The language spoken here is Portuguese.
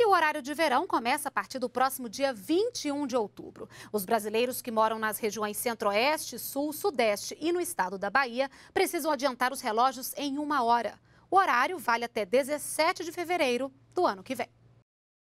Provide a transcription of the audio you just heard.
E o horário de verão começa a partir do próximo dia 21 de outubro. Os brasileiros que moram nas regiões Centro-Oeste, Sul, Sudeste e no estado da Bahia precisam adiantar os relógios em uma hora. O horário vale até 17 de fevereiro do ano que vem.